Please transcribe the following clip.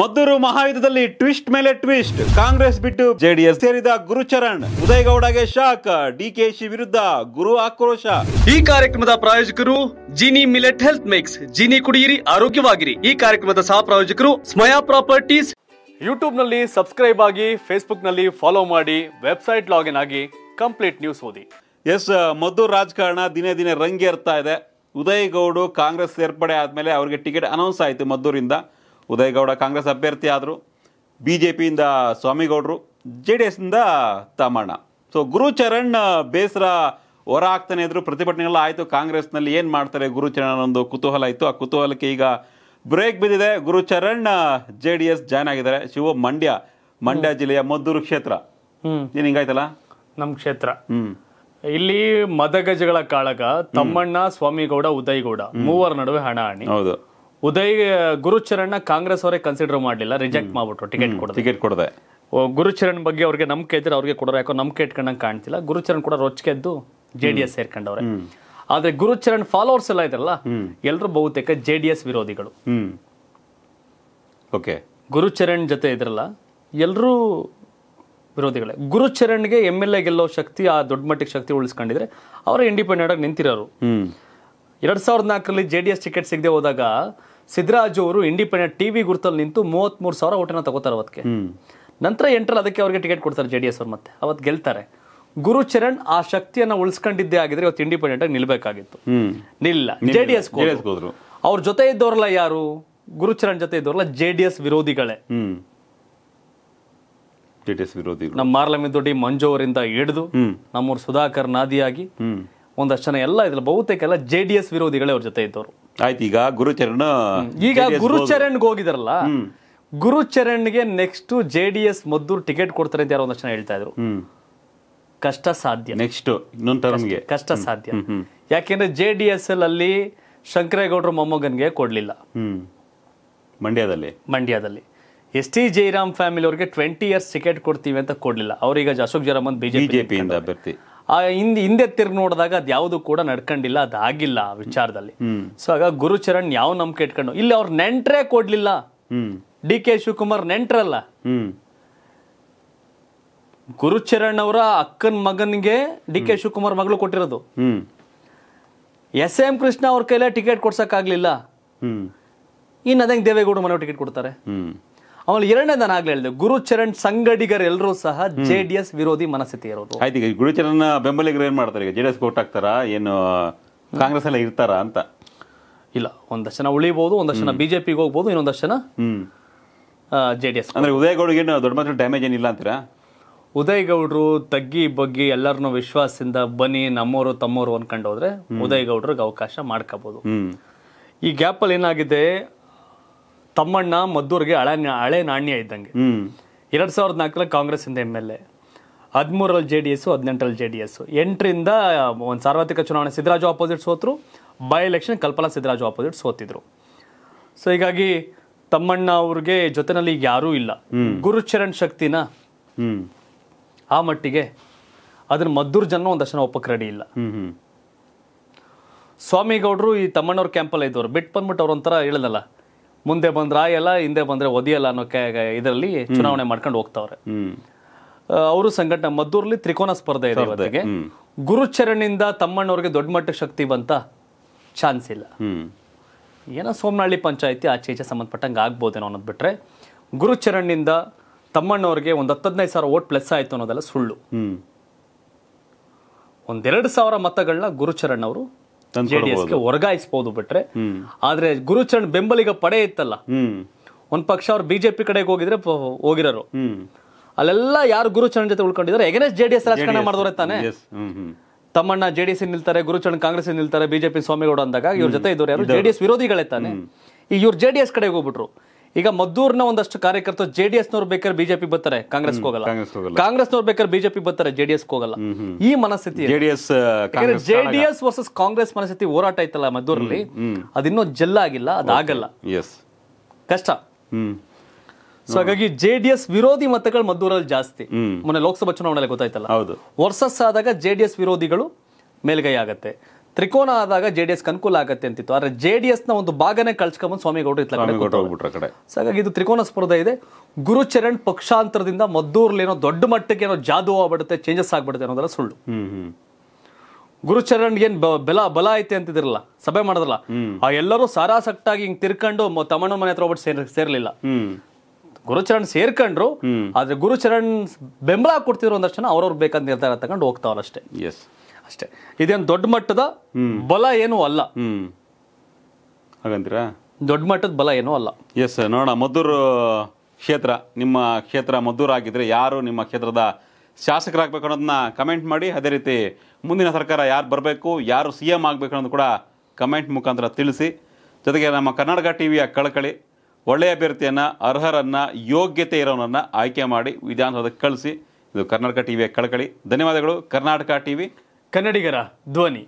ಮದ್ದೂರು ಮಹಾಯುದ್ಧದಲ್ಲಿ ಟ್ವಿಸ್ಟ್ ಮೇಲೆ ಟ್ವಿಸ್ಟ್ ಕಾಂಗ್ರೆಸ್ ಬಿಟ್ಟು ಜೆಡಿಎಸ್ ಸೇರಿದ ಗುರುಚರಣ್ ಉದಯಗೌಡಗೆ ಶಾಕ್ ಡಿಕೆಶಿ ವಿರುದ್ಧ ಗುರು ಆಕ್ರೋಶ ಈ ಕಾರ್ಯಕ್ರಮದ ಪ್ರಾಯೋಜಕರು Jini millet health mix Jini ಕುಡಿಯಿರಿ ಆರೋಗ್ಯವಾಗಿರಿ ಈ ಕಾರ್ಯಕ್ರಮದ ಸಹ ಪ್ರಾಯೋಜಕರು ಸ್ಮಯಾ ಪ್ರಾಪರ್ಟೀಸ್ ಯೂಟ್ಯೂಬ್ ನಲ್ಲಿ ಸಬ್ಸ್ಕ್ರೈಬ್ ಆಗಿ ಫೇಸ್ಬುಕ್ ನಲ್ಲಿ ಫಾಲೋ ಮಾಡಿ ವೆಬ್ಸೈಟ್ ಲಾಗಿನ್ ಆಗಿ ಕಂಪ್ಲೀಟ್ ನ್ಯೂಸ್ ಓದಿ ಎಸ್ ಮದ್ದೂರ್ ರಾಜಕಾರಣ ದಿನೇ ದಿನೇ ರಂಗೇರ್ತಾ ಇದೆ ಉದಯ್ ಗೌಡು ಕಾಂಗ್ರೆಸ್ ಸೇರ್ಪಡೆ ಆದ್ಮೇಲೆ ಅವರಿಗೆ ಟಿಕೆಟ್ ಅನೌನ್ಸ್ ಆಯಿತು ಮದ್ದೂರಿಂದ ಉದಯಗೌಡ ಕಾಂಗ್ರೆಸ್ ಅಭ್ಯರ್ಥಿ ಆದರು ಬಿ ಜೆ ಪಿಯಿಂದ ಸ್ವಾಮಿಗೌಡರು ಜೆ ಡಿ ಎಸ್ನಿಂದ ತಮ್ಮಣ್ಣ ಸೊ ಗುರುಚರಣ್ ಬೇಸರ ಹೊರ ಆಗ್ತಾನೆ ಇದ್ರು ಪ್ರತಿಭಟನೆಲ್ಲ ಆಯಿತು ಕಾಂಗ್ರೆಸ್ನಲ್ಲಿ ಏನು ಮಾಡ್ತಾರೆ ಗುರುಚರಣ್ ಒಂದು ಕುತೂಹಲ ಇತ್ತು ಆ ಕುತೂಹಲಕ್ಕೆ ಈಗ ಬ್ರೇಕ್ ಬಿದ್ದಿದೆ Gurucharan J D S join ಆಗಿದ್ದಾರೆ ಶಿವ ಮಂಡ್ಯ ಮಂಡ್ಯ ಜಿಲ್ಲೆಯ ಮದ್ದೂರು ಕ್ಷೇತ್ರ ಏನು ಹಿಂಗಾಯ್ತಲ್ಲ ನಮ್ಮ ಕ್ಷೇತ್ರ ಇಲ್ಲಿ ಮದಗಜಗಳ ಕಾಳಗ ತಮ್ಮಣ್ಣ ಸ್ವಾಮಿಗೌಡ ಉದಯಗೌಡ ಮೂವರ ನಡುವೆ ಹಣಿ ಹೌದು ಉದಯ್ ಗುರುಚರಣ್ ಕಾಂಗ್ರೆಸ್ ಅವರೇ ಕನ್ಸಿಡರ್ ಮಾಡಲಿಲ್ಲ ರಿಜೆಕ್ಟ್ ಮಾಡ್ಬಿಟ್ರು ಟಿಕೆಟ್ ಕೊಡೋದು ಟಿಕೆಟ್ ಕೊಡದೆ ಗುರುಚರಣ್ ಬಗ್ಗೆ ಅವ್ರಿಗೆ ನಂಬಿಕೆ ಇದ್ರೆ ಅವ್ರಿಗೆ ಕೊಡೋರು ಯಾಕೋ ನಂಬಿಕೆ ಇಟ್ಕೊಂಡಂಗೆ ಕಾಣ್ತಿಲ್ಲ ಗುರುಚರಣ್ ಕೂಡ ರೊಚ್ಕೆದ್ದು ಜೆ ಡಿ ಎಸ್ ಸೇರ್ಕೊಂಡವ್ರೆ ಆದ್ರೆ ಗುರುಚರಣ್ ಫಾಲೋವರ್ಸ್ ಎಲ್ಲ ಇದ್ರಲ್ಲ ಎಲ್ಲರೂ ಬಹುತೇಕ ಜೆ ಡಿ ಎಸ್ ವಿರೋಧಿಗಳು ಓಕೆ ಗುರುಚರಣ್ ಜೊತೆ ಇದ್ರಲ್ಲ ಎಲ್ಲರೂ ವಿರೋಧಿಗಳೇ ಗುರುಚರಣ್ಗೆ ಎಮ್ ಎಲ್ ಎ ಗೆಲ್ಲೋ ಶಕ್ತಿ ಆ ದೊಡ್ಡ ಮಟ್ಟಿಗೆ ಶಕ್ತಿ ಉಳಿಸ್ಕೊಂಡಿದ್ರೆ ಅವರೇ ಇಂಡಿಪೆಂಡೆಂಟ್ ಆಗಿ ನಿಂತಿರೋರು ಎರಡ್ ಸಾವಿರದ ನಾಲ್ಕರಲ್ಲಿ ಜೆ ಡಿ ಎಸ್ ಟಿಕೆಟ್ ಸಿಗದೆ ಹೋದಾಗ ಸಿದ್ದರಾಜು ಅವರು ಇಂಡಿಪೆಂಡೆಂಟ್ ಟಿವಿ ಗುರುತಲ್ಲಿ ನಿಂತು ಮೂರು ಸಾವಿರ ಓಟನ ತಗೋತಾರೆ ಅವತ್ತಿಗೆ ನಂತರ ಎಂಟ್ರಲ್ಲಿ ಅದಕ್ಕೆ ಅವರಿಗೆ ಟಿಕೆಟ್ ಕೊಡ್ತಾರೆ ಜೆ ಡಿ ಎಸ್ ಅವ್ರು ಮತ್ತೆ ಅವತ್ತು ಗೆಲ್ತಾರೆ ಗುರುಚರಣ್ ಆ ಶಕ್ತಿಯನ್ನು ಉಳಿಸ್ಕೊಂಡಿದ್ದೇ ಆಗಿದ್ರೆ ಇವತ್ತು ಇಂಡಿಪೆಂಡೆಂಟ್ ಆಗಿ ನಿಲ್ಬೇಕಾಗಿತ್ತು ನಿಲ್ಲ ಜೆ ಡಿ ಎಸ್ ಅವ್ರ ಜೊತೆ ಇದ್ದವರಲ್ಲ ಯಾರು ಗುರುಚರಣ್ ಜೊತೆ ಇದ್ದವರಲ್ಲ ಜೆ ಡಿ ಎಸ್ ವಿರೋಧಿಗಳೇ ನಮ್ಮ ಮಾರ್ಲಮಿ ದೊಡ್ಡಿ ಮಂಜು ಅವರಿಂದ ಹಿಡಿದು ನಮ್ಮೂರು ಸುಧಾಕರ್ ನಾದಿಯಾಗಿ ಒಂದಷ್ಟು ಜನ ಎಲ್ಲ ಇದ್ರು ಬಹುತೇಕ ಎಲ್ಲ ಜೆ ಡಿ ಎಸ್ ವಿರೋಧಿಗಳೇ ಅವ್ರ ಜೊತೆ ಇದ್ದವರು ಆಯ್ತು ಈಗ ಗುರುಚರಣ್ ಈಗ ಹೋಗಿದ್ರಲ್ಲ ಹೋಗಿದಾರಲ್ಲ ಗುರುಚರಣ್ಗೆ next J D S ticket ಕೊಡ್ತಾರೆ ಅಂತ ಯಾರೋ ಒಂದಷ್ಟು ಹೇಳ್ತಾ ಇದ್ರು ಕಷ್ಟ ಸಾಧ್ಯ ನೆಕ್ಸ್ಟ್ ಇನ್ನೊಂದು ಕಷ್ಟ ಸಾಧ್ಯ ಯಾಕೆಂದ್ರೆ ಜೆ ಡಿ ಎಸ್ ಅಲ್ಲಿ ಶಂಕರೇಗೌಡರು ಮೊಮ್ಮಗನ್ಗೆ ಕೊಡ್ಲಿಲ್ಲ ಮಂಡ್ಯದಲ್ಲಿ ಮಂಡ್ಯದಲ್ಲಿ ಎಸ್ ಟಿ ಜೈರಾಮ್ ಫ್ಯಾಮಿಲಿ ಅವ್ರಿಗೆ ಟ್ವೆಂಟಿ ಇಯರ್ಸ್ ಟಿಕೆಟ್ ಕೊಡ್ತೀವಿ ಅಂತ ಕೊಡ್ಲಿಲ್ಲ ಅವ್ರೀಗ ಅಶೋಕ್ ಜಯರಾಮನ್ ಬಿಜೆಪಿ ಅಭ್ಯರ್ಥಿ ಆ ಹಿಂದೆ ಹಿಂದೆ ತಿರ್ಗಿ ನೋಡಿದಾಗ ಅದು ಯಾವುದು ಕೂಡ ನಡ್ಕೊಂಡಿಲ್ಲ ಅದಾಗಿಲ್ಲ ಆ ವಿಚಾರದಲ್ಲಿ ಸೊ ಆಗ ಗುರುಚರಣ್ ಯಾವ ನಂಬಿಕೆ ಇಟ್ಕೊಂಡು ಇಲ್ಲಿ ಅವ್ರ ನೆಂಟ್ರೇ ಕೊಡ್ಲಿಲ್ಲ ಡಿ ಕೆ ಶಿವಕುಮಾರ್ ನೆಂಟ್ರಲ್ಲ ಗುರುಚರಣ್ ಅವರ ಅಕ್ಕನ ಮಗನಿಗೆ ಡಿ ಕೆ ಶಿವಕುಮಾರ್ ಮಗಳು ಕೊಟ್ಟಿರೋದು ಎಸ್ ಎಂ ಕೃಷ್ಣ ಅವ್ರ ಕೈಲೇ ಟಿಕೆಟ್ ಕೊಡ್ಸಕ್ ಇನ್ನು ಅದಂಗೆ ದೇವೇಗೌಡ ಮನೆಯವ್ರು ಟಿಕೆಟ್ ಕೊಡ್ತಾರೆ ಆಮೇಲೆ ನಾನು ಆಗ್ಲೇ ಹೇಳಿದೆ ಗುರುಚರಣ್ ಸಂಗಡಿಗರೆಲ್ಲರೂ ಸಹ ಜೆ ಡಿ ಎಸ್ ವಿರೋಧಿ ಮನಸ್ಥಿತಿ ಇರೋದು ಆಯ್ತು ಈಗ ಗುರುಚರಣ್ ಬೆಂಬಲಿಗರು ಏನ್ ಮಾಡ್ತಾರೆ ಈಗ ಜೆ ಡಿ ಎಸ್ ಕೋಟ್ ಹಾಕ್ತಾರಾ ಏನು ಕಾಂಗ್ರೆಸ್ ಎಲ್ಲ ಇರ್ತಾರ ಅಂತ ಇಲ್ಲ ಒಂದಷ್ಟು ಜನ ಉಳಿಬಹುದು ಒಂದಷ್ಟು ಜನ ಬಿಜೆಪಿಗೆ ಹೋಗ್ಬೋದು ಇನ್ನೊಂದಷ್ಟು ಜನ ಜೆ ಡಿ ಎಸ್ ಅಂದ್ರೆ ದೊಡ್ಡ ಮಾತ್ರ ಡ್ಯಾಮೇಜ್ ಏನಿಲ್ಲ ಅಂತೀರಾ ಉದಯಗೌಡರು ತಗ್ಗಿ ಬಗ್ಗಿ ಎಲ್ಲರನ್ನು ವಿಶ್ವಾಸದಿಂದ ಬನ್ನಿ ನಮ್ಮವರು ತಮ್ಮವರು ಅನ್ಕೊಂಡು ಹೋದ್ರೆ ಉದಯಗೌಡರಿಗೆ ಅವಕಾಶ ಮಾಡ್ಕೋಬಹುದು ಈ ಗ್ಯಾಪಲ್ಲಿ ಏನಾಗಿದೆ ತಮ್ಮಣ್ಣ ಮದ್ದೂರ್ಗೆ ಹಳೆ ಹಳೆ ನಾಣ್ಯ ಇದ್ದಂಗೆ ಎರಡ್ ಸಾವಿರದ ನಾಲ್ಕರಲ್ಲಿ ಇಂದ ಎಮ್ ಎಲ್ ಎ ಹದಿಮೂರಲ್ಲಿ ಜೆ ಡಿ ಜೆಡಿಎಸ್ ಹದಿನೆಂಟರಲ್ಲಿ ಜೆ ಡಿ ಎಸ್ ಎಂಟರಿಂದ ಒಂದು ಸಾರ್ವತ್ರಿಕ ಚುನಾವಣೆ ಸಿದ್ದರಾಜು ಆಪೋಸಿಟ್ ಸೋತರು by election Kalpana Siddaraju opposite ಸೋತಿದ್ರು ಸೊ ಹೀಗಾಗಿ ತಮ್ಮಣ್ಣ ಅವ್ರಿಗೆ ಜೊತೆನಲ್ಲಿ ಈಗ ಯಾರೂ ಇಲ್ಲ ಗುರುಚರಣ್ ಶಕ್ತಿನ ಆ ಮಟ್ಟಿಗೆ ಅದನ್ನ ಮದ್ದೂರ್ ಜನ ಒಂದಷ್ಟು ಜನ ಒಪ್ಪಕ್ಕೆ ರೆಡಿ ಇಲ್ಲ ಸ್ವಾಮಿಗೌಡರು ಈ ತಮ್ಮಣ್ಣವ್ರ ಕ್ಯಾಂಪಲ್ಲಿ ಇದ್ದವ್ರು ಬಿಟ್ಟು ಬಂದ್ಬಿಟ್ಟು ಅವ್ರ ಒಂಥರ ಹೇಳದಲ್ಲ ಮುಂದೆ ಬಂದ್ರೆ ಆಯಲ್ಲ ಹಿಂದೆ ಬಂದ್ರೆ ಒದಿಯಲ್ಲ ಅನ್ನೋ ಇದರಲ್ಲಿ ಚುನಾವಣೆ ಮಾಡ್ಕೊಂಡು ಹೋಗ್ತಾವ್ರೆ ಅವರು ಸಂಘಟನೆ ಮದ್ದೂರಲ್ಲಿ ತ್ರಿಕೋನ ಸ್ಪರ್ಧೆ ಇದೆ ಇವತ್ತಿಗೆ ಗುರುಚರಣಿಂದ ತಮ್ಮಣ್ಣವ್ರಿಗೆ ದೊಡ್ಡ ಮಟ್ಟ ಶಕ್ತಿ ಬಂತ ಚಾನ್ಸ್ ಇಲ್ಲ ಏನೋ ಸೋಮನಹಳ್ಳಿ ಪಂಚಾಯತಿ ಆಚೆ ಈಚೆ ಸಂಬಂಧಪಟ್ಟಂಗೆ ಆಗ್ಬೋದೇನೋ ಅನ್ನೋದು ಬಿಟ್ರೆ ಗುರುಚರಣ್ಣಿಂದ ತಮ್ಮಣ್ಣವ್ರಿಗೆ ಒಂದು ಹತ್ತದೈದು ಸಾವಿರ ಓಟ್ ಪ್ಲಸ್ ಆಯ್ತು ಅನ್ನೋದೆಲ್ಲ ಸುಳ್ಳು ಒಂದೆರಡು ಸಾವಿರ ಮತಗಳನ್ನ ಗುರುಚರಣ್ ಅವರು ಜೆಡಿಎಸ್ಗೆ ವರ್ಗಾಯಿಸಬಹುದು ಬಿಟ್ರೆ ಆದ್ರೆ ಗುರುಚರಣ್ ಬೆಂಬಲಿಗ ಪಡೆ ಇತ್ತಲ್ಲ ಒಂದ್ ಪಕ್ಷ ಅವ್ರು ಬಿಜೆಪಿ ಕಡೆಗೆ ಹೋಗಿದ್ರೆ ಹೋಗಿರೋರು ಅಲ್ಲೆಲ್ಲ ಯಾರು ಗುರುಚರಣ್ ಜೊತೆ ಉಳ್ಕೊಂಡಿದ್ರೆ ಎಗನೆಸ್ಟ್ ಜೆಡಿಎಸ್ ರಾಜಕಾರಣ ಮಾಡಿದ್ರೆ ತಾನೆ ತಮ್ಮಣ್ಣ ಜೆಡಿಎಸ್ ನಿಲ್ತಾರೆ ಗುರುಚರಣ್ ಕಾಂಗ್ರೆಸ್ ನಿಲ್ತಾರೆ ಬಿಜೆಪಿ ಸ್ವಾಮಿಗೌಡ ಅಂದಾಗ ಇವ್ರ ಜೊತೆ ಇದ್ರು ಯಾರು ಜೆಡಿಎಸ್ ವಿರೋಧಿಗಳೇ ತಾನೆ ಜೆಡಿಎಸ್ ಕಡೆಗೆ ಹೋಗ್ಬಿಟ್ರು ಈಗ ಮದ್ದೂರ್ನ ಒಂದಷ್ಟು ಕಾರ್ಯಕರ್ತರು ಜೆ ಡಿ ಬೇಕಾದ್ರೆ ಬಿಜೆಪಿ ಬರ್ತಾರೆ ಕಾಂಗ್ರೆಸ್ ಹೋಗಲ್ಲ ಕಾಂಗ್ರೆಸ್ ಹೋಗಲ್ಲ ಕಾಂಗ್ರೆಸ್ನವ್ರು ಬೇಕಾದ್ರೆ ಬಿಜೆಪಿ ಬರ್ತಾರೆ ಜೆಡಿಎಸ್ ಹೋಗಲ್ಲ ಈ ಮನಸ್ಥಿತಿ ಜೆಡಿಎಸ್ ಜೆಡಿಎಸ್ ವರ್ಸಸ್ ಕಾಂಗ್ರೆಸ್ ಮನಸ್ಥಿತಿ ಹೋರಾಟ ಐತಲ್ಲ ಮದ್ದೂರಲ್ಲಿ ಅದಿನ್ನೂ ಜಲ್ಲಾಗಿಲ್ಲ ಅದಾಗಲ್ಲ ಕಷ್ಟ ಸೊ ಹಾಗಾಗಿ ಜೆ ಡಿ ಎಸ್ ವಿರೋಧಿ ಮತಗಳು ಮದ್ದೂರಲ್ಲಿ ಜಾಸ್ತಿ ಮೊನ್ನೆ ಲೋಕಸಭಾ ಚುನಾವಣೆಯಲ್ಲಿ ಗೊತ್ತಾಯ್ತಲ್ಲ ವರ್ಸಸ್ ಆದಾಗ ಜೆ ಡಿ ಎಸ್ ವಿರೋಧಿಗಳು ಮೇಲ್ಗೈ ಆಗತ್ತೆ ತ್ರಿಕೋನ ಆದಾಗ ಜೆ ಡಿ ಎಸ್ ಅನುಕೂಲ ಆಗತ್ತೆ ಅಂತಿತ್ತು ಆದ್ರೆ ಜೆ ಡಿ ನ ಒಂದು ಭಾಗನೇ ಕಳ್ಸ್ಕೊಂಬಂದು ಸ್ವಾಮಿಗೌಡರು ಗೌಡ್ರು ಕಡೆ ಹಾಗಾಗಿ ಇದು ತ್ರಿಕೋನ ಸ್ಪರ್ಧೆ ಇದೆ ಗುರುಚರಣ್ ಪಕ್ಷಾಂತರದಿಂದ ಏನೋ ದೊಡ್ಡ ಮಟ್ಟಕ್ಕೆ ಏನೋ ಜಾದೂ ಆಗ್ಬಿಡುತ್ತೆ ಚೇಂಜಸ್ ಆಗ್ಬಿಡುತ್ತೆ ಅನ್ನೋದೆಲ್ಲ ಸುಳ್ಳು ಗುರುಚರಣ್ ಏನ್ ಬೆಲ ಬಲ ಐತೆ ಅಂತಿದ್ರಲ್ಲ ಸಭೆ ಮಾಡಿದ್ರಲ್ಲ ಆ ಎಲ್ಲರೂ ಸಾರಾಸಕ್ಟಾಗಿ ಹಿಂಗ್ ತಿರ್ಕೊಂಡು ತಮ್ಮಣ್ಣ ಮನೆ ಹತ್ರ ಒಬ್ಬಟ್ಟು ಸೇರ್ ಸೇರ್ಲಿಲ್ಲ ಗುರುಚರಣ್ ಸೇರ್ಕೊಂಡ್ರು ಆದ್ರೆ ಗುರುಚರಣ್ ಬೆಂಬಲ ಕೊಡ್ತಿದ್ರು ಒಂದಷ್ಟು ಅವ್ರವ್ರು ಬೇಕಂತ ನಿರ್ಧಾರ ತಗೊಂಡು ಹೋಗ್ತಾವ್ರಷ್ಟೇ ಎಸ್ ಅಷ್ಟೇ ಇದೇನು ದೊಡ್ಡ ಮಟ್ಟದ ಬಲ ಏನೂ ಅಲ್ಲ ಹಾಗಂತೀರಾ ದೊಡ್ಡ ಮಟ್ಟದ ಬಲ ಏನೂ ಅಲ್ಲ ಎಸ್ ನೋಡೋಣ ಮದ್ದೂರು ಕ್ಷೇತ್ರ ನಿಮ್ಮ ಕ್ಷೇತ್ರ ಮದ್ದೂರು ಆಗಿದ್ರೆ ಯಾರು ನಿಮ್ಮ ಕ್ಷೇತ್ರದ ಶಾಸಕರಾಗಬೇಕು ಅನ್ನೋದನ್ನ ಕಮೆಂಟ್ ಮಾಡಿ ಅದೇ ರೀತಿ ಮುಂದಿನ ಸರ್ಕಾರ ಯಾರು ಬರಬೇಕು ಯಾರು ಸಿ ಎಮ್ ಆಗಬೇಕು ಅನ್ನೋದು ಕೂಡ ಕಮೆಂಟ್ ಮುಖಾಂತರ ತಿಳಿಸಿ ಜೊತೆಗೆ ನಮ್ಮ ಕರ್ನಾಟಕ ಟಿ ವಿಯ ಕಳಕಳಿ ಒಳ್ಳೆಯ ಅಭ್ಯರ್ಥಿಯನ್ನು ಅರ್ಹರನ್ನು ಯೋಗ್ಯತೆ ಇರೋನನ್ನು ಆಯ್ಕೆ ಮಾಡಿ ವಿಧಾನಸೌಧಕ್ಕೆ ಕಳಿಸಿ ಇದು ಕರ್ನಾಟಕ ಟಿ ವಿಯ ಕಳಕಳಿ ಧನ್ಯವಾದಗಳು ಕರ್ನಾಟಕ ಟಿ ವಿ ಕನ್ನಡಿಗರ ಧ್ವನಿ